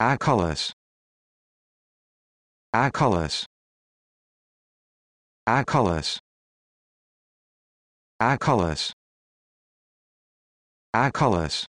Acolus. Acolus. Acolus. Acolus. Accolus